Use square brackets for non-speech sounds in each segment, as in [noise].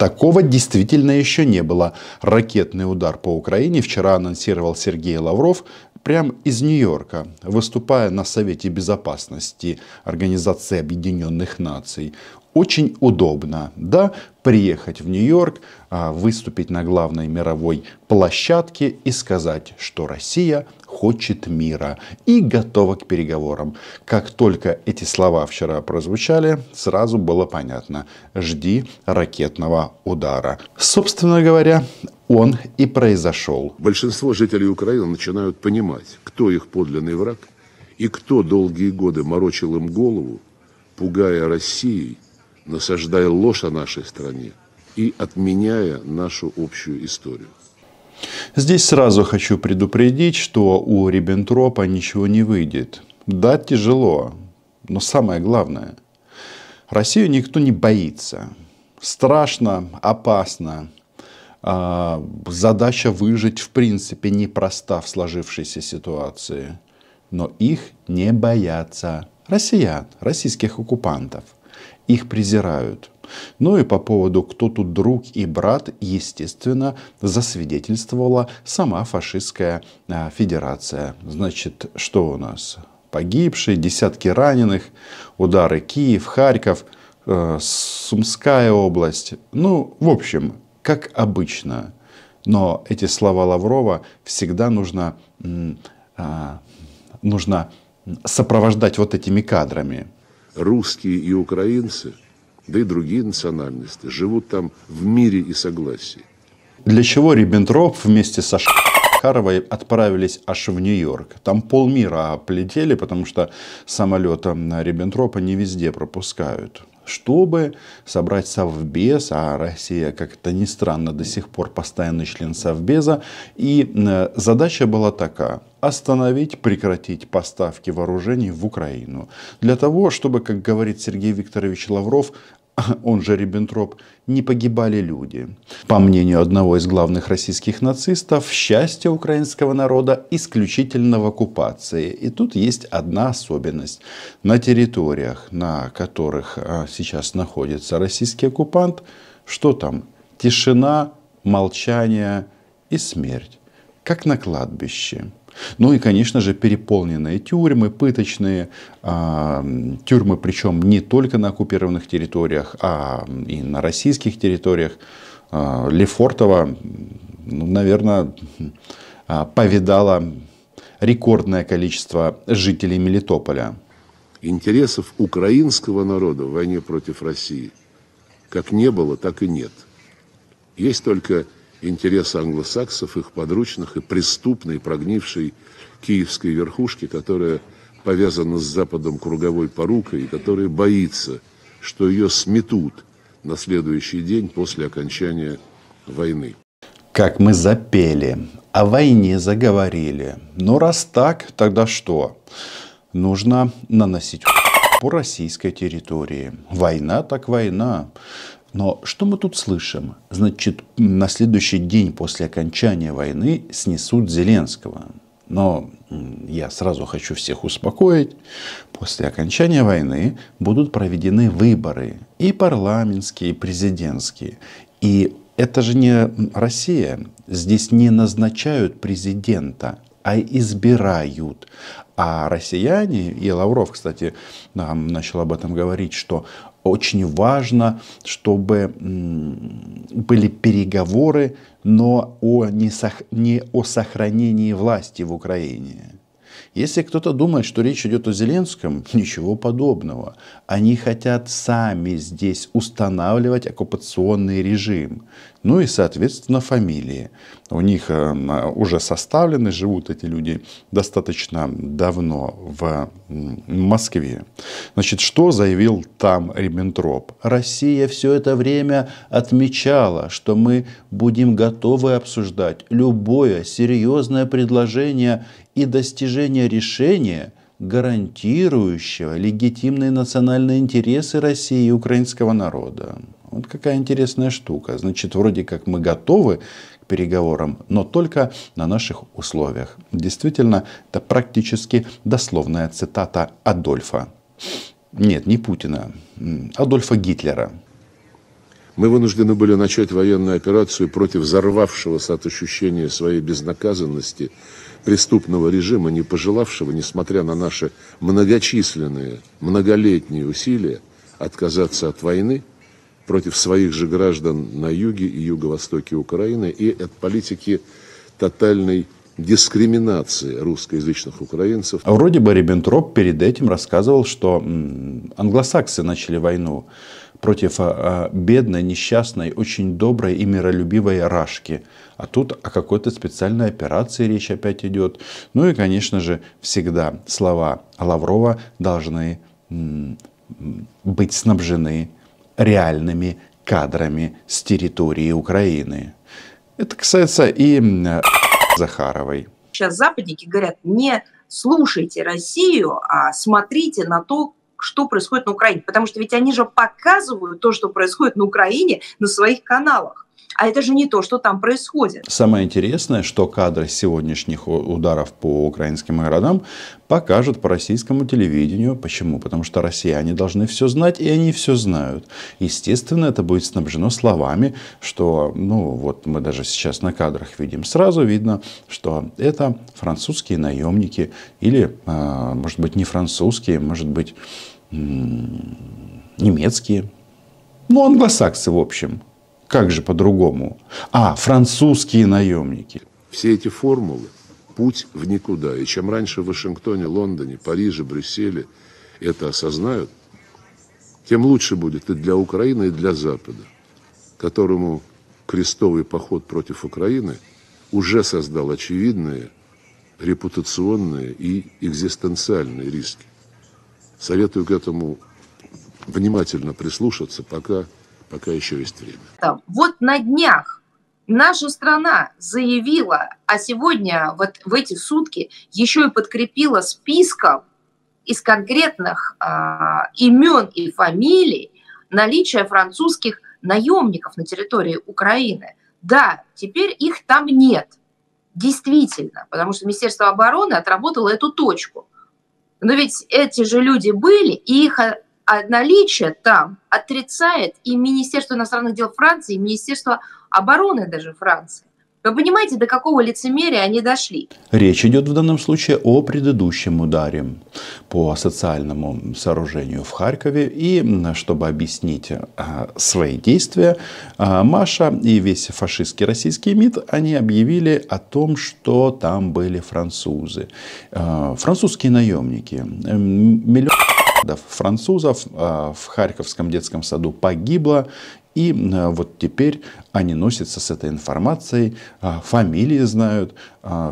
Такого действительно еще не было. Ракетный удар по Украине вчера анонсировал Сергей Лавров прямо из Нью-Йорка, выступая на Совете Безопасности Организации Объединенных Наций очень удобно, да, приехать в Нью-Йорк, а, выступить на главной мировой площадке и сказать, что Россия хочет мира и готова к переговорам. Как только эти слова вчера прозвучали, сразу было понятно – жди ракетного удара. Собственно говоря, он и произошел. Большинство жителей Украины начинают понимать, кто их подлинный враг и кто долгие годы морочил им голову, пугая Россией – насаждая ложь о нашей стране и отменяя нашу общую историю. Здесь сразу хочу предупредить, что у Риббентропа ничего не выйдет. Да, тяжело, но самое главное, Россию никто не боится. Страшно, опасно. А, задача выжить в принципе непроста в сложившейся ситуации. Но их не боятся россиян, российских оккупантов – их презирают. Ну и по поводу «кто тут друг и брат», естественно, засвидетельствовала сама фашистская а, федерация. Значит, что у нас? Погибшие, десятки раненых, удары Киев, Харьков, э, Сумская область. Ну, в общем, как обычно. Но эти слова Лаврова всегда нужно, а, нужно сопровождать вот этими кадрами русские и украинцы, да и другие национальности, живут там в мире и согласии. Для чего Риббентроп вместе со Захаровой отправились аж в Нью-Йорк. Там полмира полетели, потому что самолета Риббентропа не везде пропускают чтобы собрать Совбез, а Россия, как то не странно, до сих пор постоянный член Совбеза. И э, задача была такая остановить, прекратить поставки вооружений в Украину. Для того, чтобы, как говорит Сергей Викторович Лавров, [laughs] он же Риббентроп, не погибали люди. По мнению одного из главных российских нацистов, счастье украинского народа исключительно в оккупации. И тут есть одна особенность. На территориях, на которых а, сейчас находится российский оккупант, что там? Тишина, молчание и смерть. Как на кладбище. Ну и, конечно же, переполненные тюрьмы, пыточные, а, тюрьмы причем не только на оккупированных территориях, а и на российских территориях. А, Лефортова, ну, наверное, а, повидала рекордное количество жителей Мелитополя. Интересов украинского народа в войне против России как не было, так и нет. Есть только интересы англосаксов, их подручных и преступной, прогнившей киевской верхушки, которая повязана с Западом круговой порукой и которая боится, что ее сметут на следующий день после окончания войны. Как мы запели, о войне заговорили. но ну, раз так, тогда что? Нужно наносить по российской территории. Война так война. Но что мы тут слышим? Значит, на следующий день после окончания войны снесут Зеленского. Но я сразу хочу всех успокоить. После окончания войны будут проведены выборы. И парламентские, и президентские. И это же не Россия. Здесь не назначают президента, а избирают. А россияне, и Лавров, кстати, начал об этом говорить, что очень важно, чтобы были переговоры, но о не, не о сохранении власти в Украине. Если кто-то думает, что речь идет о Зеленском, [laughs] ничего подобного. Они хотят сами здесь устанавливать оккупационный режим, ну и, соответственно, фамилии у них э, уже составлены, живут эти люди достаточно давно в Москве. Значит, что заявил там Риббентроп? Россия все это время отмечала, что мы будем готовы обсуждать любое серьезное предложение и достижение решения – гарантирующего легитимные национальные интересы России и украинского народа. Вот какая интересная штука. Значит, вроде как мы готовы переговорам, но только на наших условиях. Действительно, это практически дословная цитата Адольфа. Нет, не Путина, Адольфа Гитлера. Мы вынуждены были начать военную операцию против взорвавшегося от ощущения своей безнаказанности преступного режима, не пожелавшего, несмотря на наши многочисленные, многолетние усилия, отказаться от войны против своих же граждан на юге и юго-востоке Украины и от политики тотальной дискриминации русскоязычных украинцев. А вроде бы Риббентроп перед этим рассказывал, что англосаксы начали войну против а, а, бедной, несчастной, очень доброй и миролюбивой Рашки. А тут о какой-то специальной операции речь опять идет. Ну и, конечно же, всегда слова Лаврова должны быть снабжены реальными кадрами с территории Украины. Это касается и Захаровой. Сейчас западники говорят, не слушайте Россию, а смотрите на то, что происходит на Украине. Потому что ведь они же показывают то, что происходит на Украине на своих каналах. А это же не то, что там происходит. Самое интересное, что кадры сегодняшних ударов по украинским городам покажут по российскому телевидению. Почему? Потому что россияне должны все знать, и они все знают. Естественно, это будет снабжено словами, что, ну вот мы даже сейчас на кадрах видим, сразу видно, что это французские наемники или, а, может быть, не французские, может быть, немецкие. Ну, англосаксы, в общем. Как же по-другому? А, французские наемники. Все эти формулы – путь в никуда. И чем раньше в Вашингтоне, Лондоне, Париже, Брюсселе это осознают, тем лучше будет и для Украины, и для Запада, которому крестовый поход против Украины уже создал очевидные репутационные и экзистенциальные риски. Советую к этому внимательно прислушаться, пока пока еще есть время. Вот на днях наша страна заявила, а сегодня вот в эти сутки еще и подкрепила списком из конкретных э, имен и фамилий наличие французских наемников на территории Украины. Да, теперь их там нет. Действительно, потому что Министерство обороны отработало эту точку. Но ведь эти же люди были, и их а, а наличие там отрицает и Министерство иностранных дел Франции, и Министерство обороны даже Франции. Вы понимаете, до какого лицемерия они дошли? Речь идет в данном случае о предыдущем ударе по социальному сооружению в Харькове. И чтобы объяснить а, свои действия, а, Маша и весь фашистский российский МИД, они объявили о том, что там были французы. А, французские наемники. Миллион французов а, в Харьковском детском саду погибло. И а, вот теперь они носятся с этой информацией, а, фамилии знают,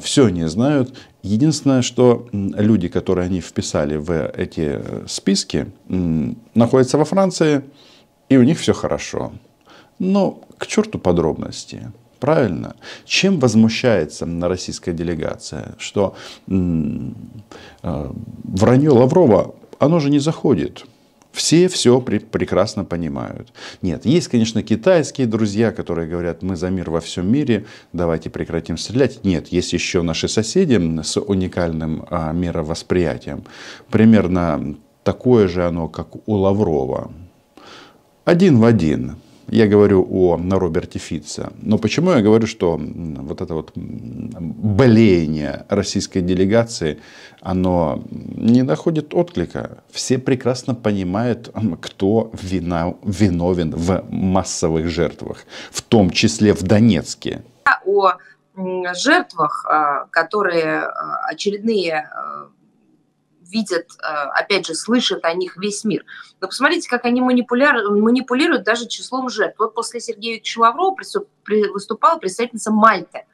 все они знают. Единственное, что люди, которые они вписали в эти э, списки, находятся во Франции, и у них все хорошо. Но к черту подробности. Правильно? Чем возмущается российская делегация? Что э, вранье Лаврова оно же не заходит. Все все прекрасно понимают. Нет, есть, конечно, китайские друзья, которые говорят, мы за мир во всем мире, давайте прекратим стрелять. Нет, есть еще наши соседи с уникальным а, мировосприятием. Примерно такое же оно, как у Лаврова. Один в один. Я говорю о Роберте Фитце. Но почему я говорю, что вот это вот болеяние российской делегации, оно не находит отклика. Все прекрасно понимают, кто вина, виновен в массовых жертвах, в том числе в Донецке. О жертвах, а, которые а, очередные а, видят, э, опять же, слышит о них весь мир. Но посмотрите, как они манипуляр... манипулируют даже числом жертв. Вот после Сергея Викторовича Лаврова выступала представительница Мальты.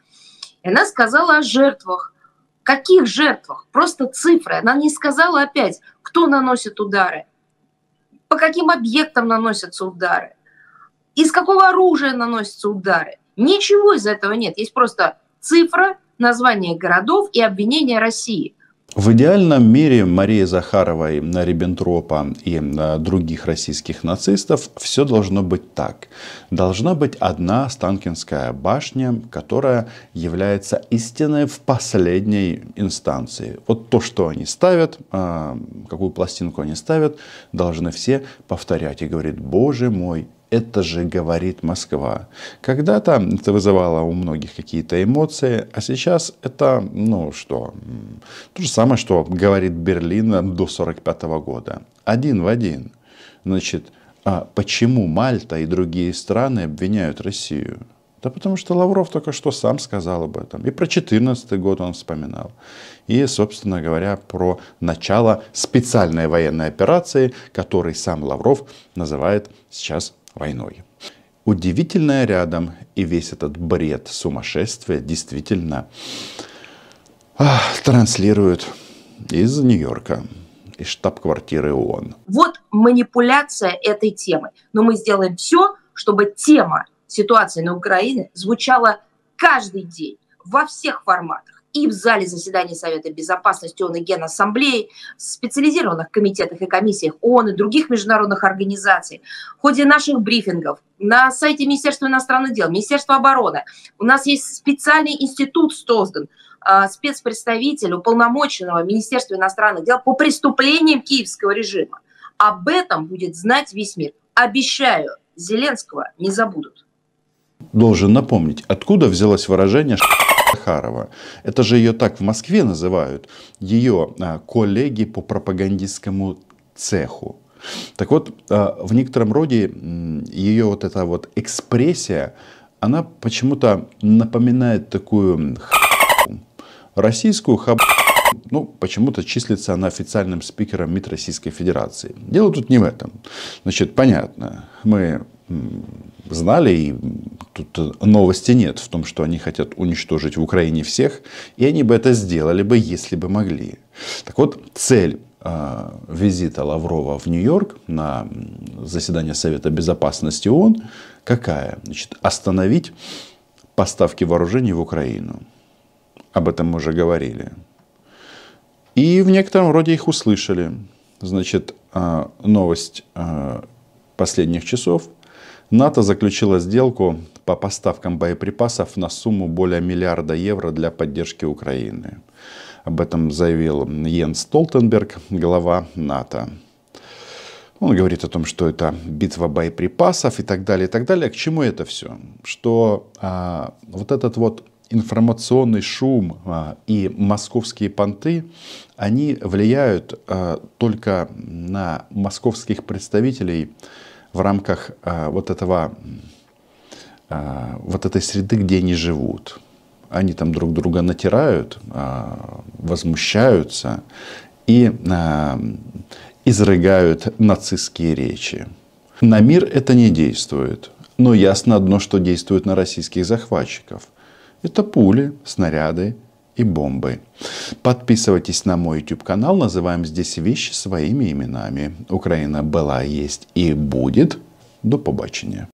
И она сказала о жертвах. Каких жертвах? Просто цифры. Она не сказала опять, кто наносит удары, по каким объектам наносятся удары, из какого оружия наносятся удары. Ничего из этого нет. Есть просто цифра, название городов и обвинение России – в идеальном мире Марии Захаровой, э, Риббентропа и э, других российских нацистов все должно быть так. Должна быть одна Станкинская башня, которая является истиной в последней инстанции. Вот то, что они ставят, э, какую пластинку они ставят, должны все повторять. И говорит, боже мой, это же говорит Москва. Когда-то это вызывало у многих какие-то эмоции, а сейчас это, ну что, то же самое, что говорит Берлин до 1945 года. Один в один. Значит, а почему Мальта и другие страны обвиняют Россию? Да потому что Лавров только что сам сказал об этом. И про 2014 год он вспоминал. И, собственно говоря, про начало специальной военной операции, который сам Лавров называет сейчас войной. Удивительное рядом, и весь этот бред сумасшествия действительно ах, транслируют из Нью-Йорка, из штаб-квартиры ООН. Вот манипуляция этой темы. Но мы сделаем все, чтобы тема ситуации на Украине звучала каждый день во всех форматах и в зале заседаний Совета Безопасности ООН и Генассамблеи, специализированных комитетах и комиссиях ООН и других международных организаций, в ходе наших брифингов, на сайте Министерства иностранных дел, Министерства обороны. У нас есть специальный институт создан, а, спецпредставитель уполномоченного Министерства иностранных дел по преступлениям киевского режима. Об этом будет знать весь мир. Обещаю, Зеленского не забудут. Должен напомнить, откуда взялось выражение, что Захарова. Это же ее так в Москве называют, ее а, коллеги по пропагандистскому цеху. Так вот, а, в некотором роде ее вот эта вот экспрессия, она почему-то напоминает такую х... российскую хаб ну, почему-то числится она официальным спикером МИД Российской Федерации. Дело тут не в этом. Значит, понятно, мы знали, и тут новости нет в том, что они хотят уничтожить в Украине всех, и они бы это сделали бы, если бы могли. Так вот, цель а, визита Лаврова в Нью-Йорк на заседание Совета Безопасности ООН какая? Значит, остановить поставки вооружений в Украину. Об этом мы уже говорили. И в некотором роде их услышали. Значит, а, новость а, последних часов – НАТО заключила сделку по поставкам боеприпасов на сумму более миллиарда евро для поддержки Украины. Об этом заявил Йенс Столтенберг, глава НАТО. Он говорит о том, что это битва боеприпасов и так далее, и так далее. К чему это все? Что а, вот этот вот информационный шум а, и московские понты, они влияют а, только на московских представителей в рамках а, вот этого, а, вот этой среды, где они живут. Они там друг друга натирают, а, возмущаются и изрыгают нацистские речи. На мир это не действует. Но ясно одно, что действует на российских захватчиков. Это пули, снаряды, и бомбы. Подписывайтесь на мой YouTube канал, называем здесь вещи своими именами. Украина была, есть и будет. До побачення.